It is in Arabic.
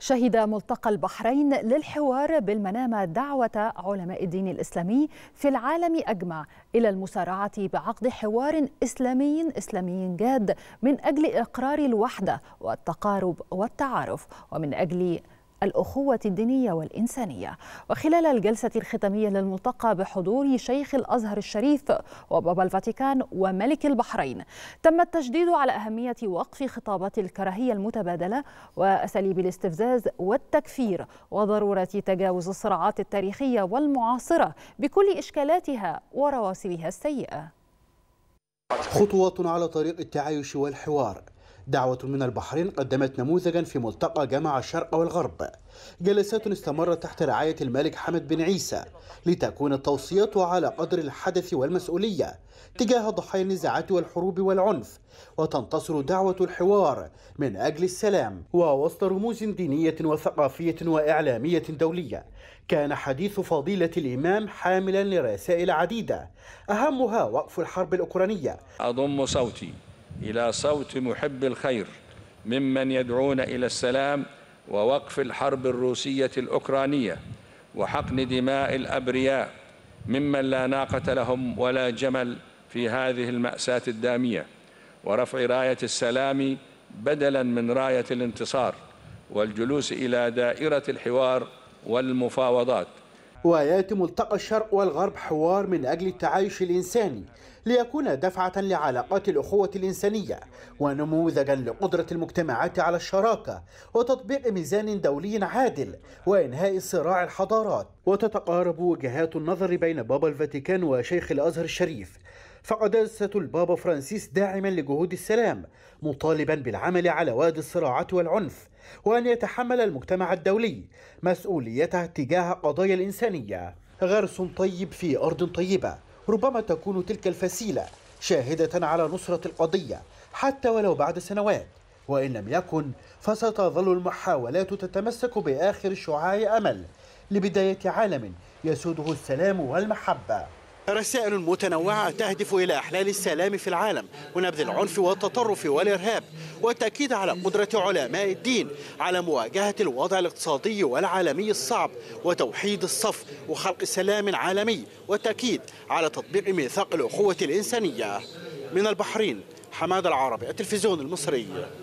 شهد ملتقى البحرين للحوار بالمنامة دعوة علماء الدين الإسلامي في العالم أجمع إلى المسارعة بعقد حوار إسلامي إسلامي جاد من أجل إقرار الوحدة والتقارب والتعارف ومن أجل الأخوة الدينية والإنسانية وخلال الجلسة الختامية للملتقى بحضور شيخ الأزهر الشريف وبابا الفاتيكان وملك البحرين تم التشديد على أهمية وقف خطابات الكراهية المتبادلة وأساليب الاستفزاز والتكفير وضرورة تجاوز الصراعات التاريخية والمعاصرة بكل إشكالاتها ورواسبها السيئة خطوات على طريق التعايش والحوار دعوة من البحرين قدمت نموذجا في ملتقى جمع الشرق والغرب جلسات استمرت تحت رعاية الملك حمد بن عيسى لتكون التوصيات على قدر الحدث والمسؤولية تجاه ضحايا النزاعات والحروب والعنف وتنتصر دعوة الحوار من أجل السلام ووسط رموز دينية وثقافية وإعلامية دولية كان حديث فضيلة الإمام حاملا لرسائل عديدة أهمها وقف الحرب الأوكرانية أضم صوتي إلى صوت محب الخير ممن يدعون إلى السلام ووقف الحرب الروسية الأوكرانية وحقن دماء الأبرياء ممن لا ناقة لهم ولا جمل في هذه المأساة الدامية ورفع راية السلام بدلاً من راية الانتصار والجلوس إلى دائرة الحوار والمفاوضات وياتي ملتقى الشرق والغرب حوار من اجل التعايش الانساني ليكون دفعه لعلاقات الاخوه الانسانيه ونموذجا لقدره المجتمعات على الشراكه وتطبيق ميزان دولي عادل وانهاء صراع الحضارات وتتقارب وجهات النظر بين بابا الفاتيكان وشيخ الازهر الشريف فقد أسست البابا فرانسيس داعما لجهود السلام مطالبا بالعمل على واد الصراعات والعنف وأن يتحمل المجتمع الدولي مسؤوليته تجاه قضايا الإنسانية غرس طيب في أرض طيبة ربما تكون تلك الفسيلة شاهدة على نصرة القضية حتى ولو بعد سنوات وإن لم يكن فستظل المحاولات تتمسك بآخر شعاع أمل لبداية عالم يسوده السلام والمحبة رسائل متنوعة تهدف إلى إحلال السلام في العالم ونبذ العنف والتطرف والإرهاب والتأكيد على قدرة علماء الدين على مواجهة الوضع الاقتصادي والعالمي الصعب وتوحيد الصف وخلق سلام عالمي والتأكيد على تطبيق ميثاق الأخوة الإنسانية من البحرين حماد العربي التلفزيون المصري